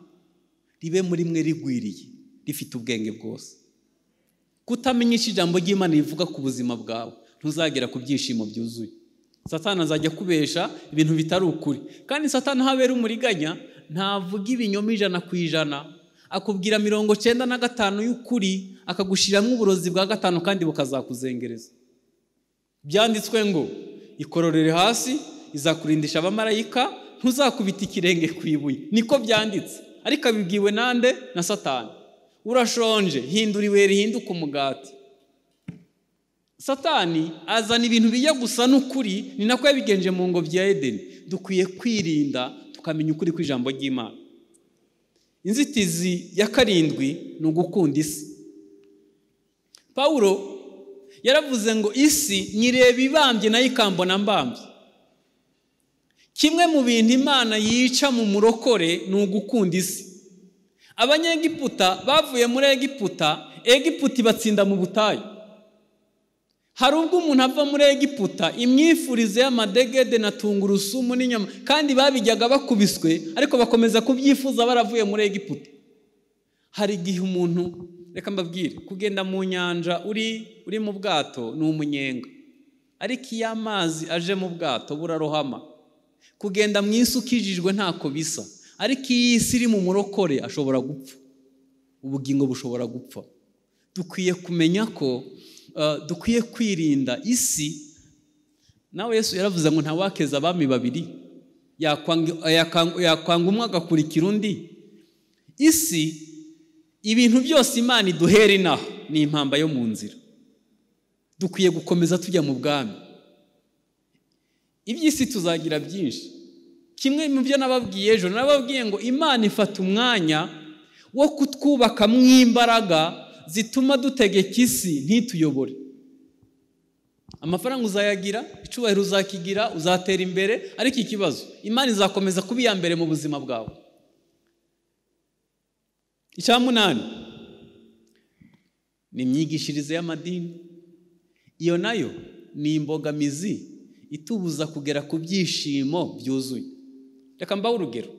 ribe muri mwe rigwiriye rifite ubwenge bwose kutamenyesha ijambo ry'imana rivuga ku buzima bwawe ntuzagera ku byishimo byuzuye satana azajya kubesha ibintu bitari ukuri kandi satana habera umuriganya ntavuga ibinyoma ijana ku ijana akubwira mirongo cyenda na gatanu y'ukuri akagushyiramo uburozi bwa gatanu kandi bukazakuzengereza byanditswe ngo ikororere hasi izakurindisha abamarayika ntuzakubita ikirenge ku ibuye niko byanditse ariko abibwiwe nande na satani urashonje hindura ibuye rihinduka umugati satani azana ibintu bijya gusa n'ukuri ni nako yabigenje mu ngobyi ya edeni dukwiye kwirinda tukamenya ukuri kw'ijambo ry'imana inzitizi ya karindwi ni ugukunda isi pawuro yaravuze ngo isi nyireba ibambye nayo ikambona mbambye kimwe mu bintu imana yica mu murokore ni ugukunda isi abanyegiputa bavuye muri egiputa egiputa ibatsinda mu butayu hari ubwo umuntu ava muri egiputa imyifurize y'amadegede na tungurusumu n'inyama kandi babijyaga bakubiswe ariko bakomeza kubyifuza baravuye muri egiputa hari igihe umuntu reka mbabwire kugenda mu nyanja uri uri mu bwato ni umunyenga ariko iyo amazi aje mu bwato burarohama kugenda mu isi ukijijwe ntako bisa ariko iyo isi iri mu murokore ashobora gupfa ubugingo bushobora gupfa dukwiye kumenya ko eh, dukwiye kwirinda isi nawe Yesu yaravuze ngo ntawakeza abami babiri yakwanga umwe agakurikira undi isi ibintu byose imana iduhera inaha ni impamba yo mu nzira dukwiye gukomeza tujya mu bwami iby'isi tuzagira byinshi kimwe mu byo nababwiye ejo nababwiye ngo imana ifata umwanya wo kutwubakamo imbaraga zituma dutegeka isi ntituyobore amafaranga uzayagira icyubahiro uzakigira uzatera imbere ariko ikibazo imana izakomeza kuba iya mbere mu buzima bwawe icya munani ni imyigishirize y'amadini iyo nayo ni imbogamizi itubuza kugera ku byishimo byuzuye reka mbaho urugero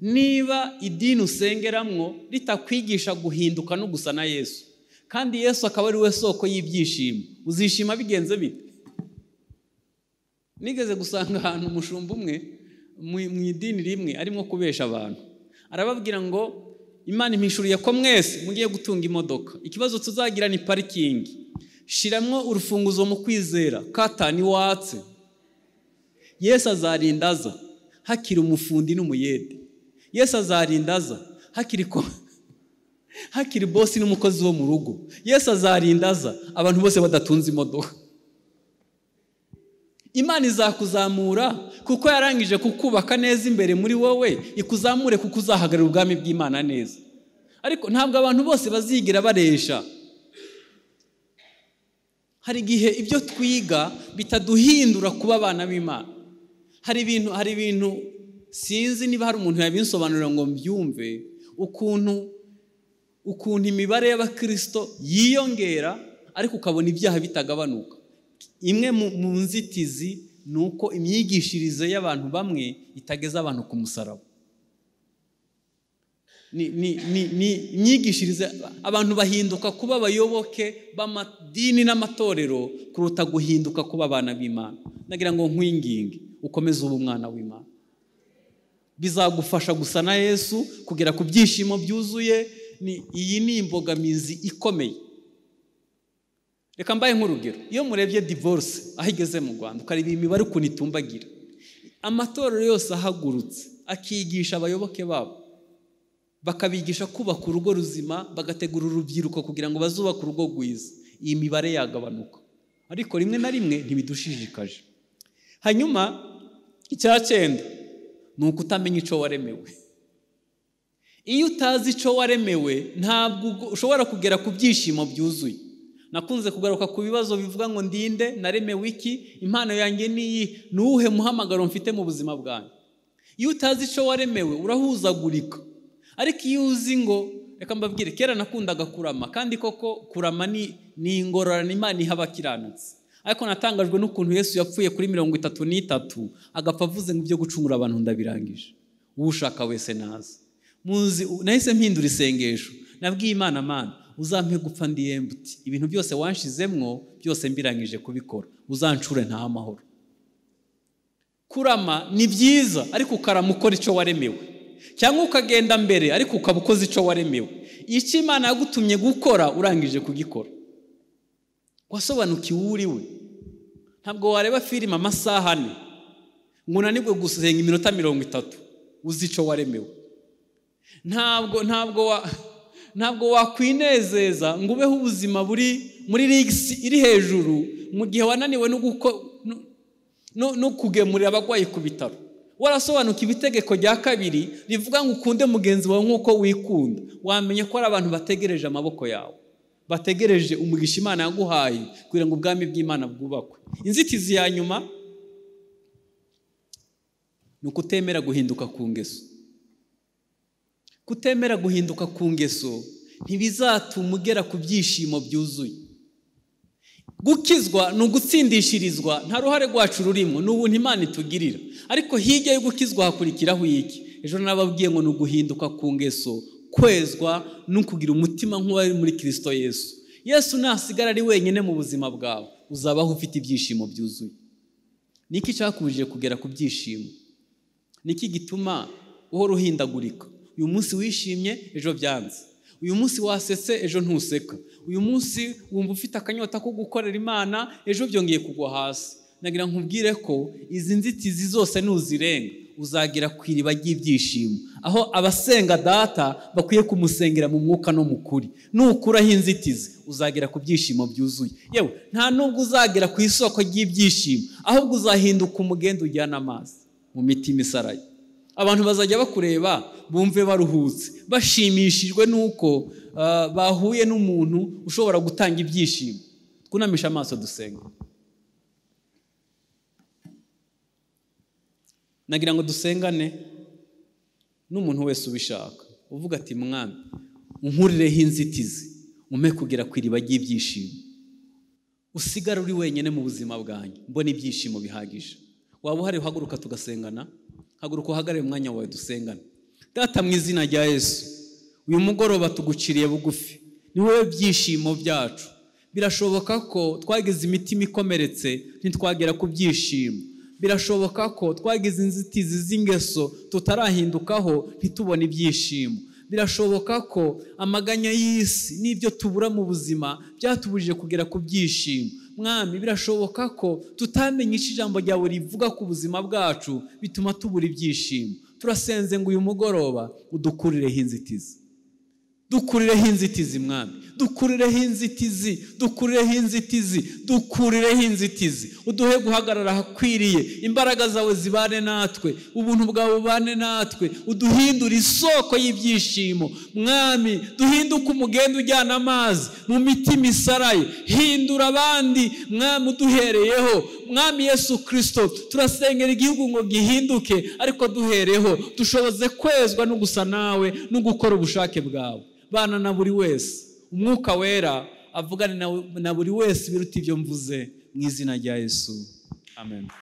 niba idini usengeramwo ritakwigisha guhinduka no gusa na yesu kandi yesu akaba ari we soko y'ibyishimo uzishima bigenze bite nigeze gusanga ahantu umushumba umwe mu idini rimwe arimo kubesha abantu arababwira ngo imana impishuriye ko mwese mugiye gutunga imodoka ikibazo tuzagira ni parikingi shiramo urufunguzo mu kwizera katani watse yesu azarinda aza hakiri umufundi n'umuyede yesu azarinda aza hakiri ko hakiri bosi n'umukozi wo mu rugo yesu azarinda aza abantu bose badatunze imodoka imana izakuzamura kuko yarangije kukubaka neza imbere muri wowe ikuzamure kuko uzahagarara ubwami bw'imana neza ariko ntabwo abantu bose bazigira baresha hari igihe ibyo twiga bitaduhindura kuba abana b'imana hari ibintu hari ibintu sinzi niba hari umuntu yabinsobanurira ngo mbyumve ukuntu ukuntu imibare y'abakristo yiyongera ariko ukabona ibyaha bitagabanuka imwe mu nzitizi ni uko imyigishirize y'abantu bamwe itageza abantu ku musaraba ni imyigishirize abantu bahinduka kuba abayoboke b'amadini n'amatorero kuruta guhinduka kuba abana b'imana nagira ngo nkwinginge ukomeze uba umwana w'imana bizagufasha gusa na yesu kugera ku byishimo byuzuye iyi ni imbogamizi ikomeye reka mbaye nk'urugero iyo murebye divorce aho igeze mu rwanda ukareba imibare ukuntu itumbagira amatorero yose ahagurutse akigisha abayoboke babo bakabigisha kubaka urugo ruzima bagategura urubyiruko kugira ngo bazubake urugo rwiza iyi mibare yagabanuka ariko rimwe na rimwe ntibidushishikaje hanyuma icya cyenda ni ukutamenya icyo waremewe iyo utazi icyo waremewe ntabwo ushobora kugera ku byishimo byuzuye nakunze kugaruka ku bibazo bivuga ngo ndinde nareme wiki impano yanjye niyi nuwuhe muhamagaro mfite mu buzima bwanjye iyo utazi icyo waremewe urahuzagurika ariko iyo uzi ngo reka mbabwire kera nakundaga kurama kandi koko kurama ni ingororano imana iha ariko natangajwe n'ukuntu yesu yapfuye kuri mirongo itatu n'itatu agapfa avuze ngo ibyo gucungura abantu ndabirangije uwo ushaka wese naza muzi nahise mpindura isengesho nabwiye imana amana uzampe gupfa ndiyembuti ibintu byose wanshizemwo byose mbirangije kubikora uzancure nta mahoro kurama ni byiza ariko ukarama ukora icyo waremewe cyangwa ukagenda mbere ariko ukaba ukoze icyo waremewe icyo imana yagutumye gukora urangije kugikora wasobanukiwe uwo uri we ntabwo wareba filime amasaha ane ngo unanirwe gusenga iminota mirongo itatu uzi icyo waremewe ntabwo ntabwo wa ntabwo wakwinezeza ngo ubeho ubuzima buri muri rigisi iri hejuru mu gihe wananiwe no kugemurira abarwayi ku bitaro warasobanuka ibitegeko rya kabiri rivuga ngo ukunde mugenzi wawe nk'uko wikunda wamenye ko ari abantu bategereje amaboko yawe bategereje umugisha imana yaguhaye kugira ngo ubwami bw'imana bwubakwe inzitizi ya nyuma ni ukutemera guhinduka ku ngeso kutemera guhinduka ku ngeso ntibizatuma ugera ku byishimo byuzuye gukizwa ni ugutsindishirizwa nta ruhare rwacu rurimo ni imana itugirira ariko hirya yo gukizwa hakurikiraho iki ejo nababwiye ngo ni uguhinduka ku ngeso kwezwa no kugira umutima nk'uwari muri kirisito yesu yesu nasigara ari wenyine mu buzima bwawe uzabaho ufite ibyishimo byuzuye niki cyakubujije kugera ku byishimo niki gituma uhora uhindagurika uyu munsi wishimye ejo byanze uyu munsi wasetse ejo ntuseka uyu munsi wumva ufite akanyota ko gukorera imana ejo byongeye kugwa hasi nagira nkubwire ko izi nzitizi zose nuzirenga uzagera ku iriba ry'ibyishimo aho abasenga data bakwiye kumusengera mu mwuka no mu kuri nukuraho inzitizi uzagera ku byishimo byuzuye yewe nta nubwo uzagera ku isoko ry'ibyishimo ahubwo uzahinduka umugende ujyana amazi mu mitima isaraye abantu bazajya bakureba bumve baruhutse bashimishijwe n'uko uh, bahuye n'umuntu ushobora gutanga ibyishimo twunamisha amaso dusenga nagira ngo dusengane n'umuntu wese ubishaka uvuga ati mwami unkurireho inzitizi ume kugera ku iriba ry'ibyishimo usigara uri wenyine mu buzima bwanjye mbona ibyishimo bihagije waba uhari uhaguruka tugasengana haguruka uhagarare umwanya wawe dusengane data mu izina rya yesu uyu mugoroba tuguciriye bugufi ni wowe byishimo byacu birashoboka ko twageze imitima ikomeretse ntitwagera ku byishimo birashoboka ko twageze inzitizi z'ingeso tutarahindukaho ntitubone ibyishimo birashoboka ko amaganya y'isi n'ibyo tubura mu buzima byatubujije kugera ku byishimo mwami birashoboka ko tutamenye icyo ijambo ryawe rivuga ku buzima bwacu bituma tubura ibyishimo turasenze ngo uyu mugoroba udukureho inzitizi dukurireho inzitizi mwami dukurireho inzitizi dukurireho inzitizi dukurireho inzitizi uduhe guhagarara ahakwiriye imbaraga zawe zibane natwe ubuntu bwawe bubane natwe uduhindure isoko y'ibyishimo mwami duhinduke umugenda ujyana amazi mu mitima isaraye hindura abandi mwami uduhereyeho mwami yesu kirisito turasengera igihugu ngo gihinduke ariko duhereho dushoboze kwezwa no gusa nawe no gukora ubushake bwawe bana na buri wese umwuka wera avugane na buri wese biruta ibyo mvuze mu izina rya yesu amen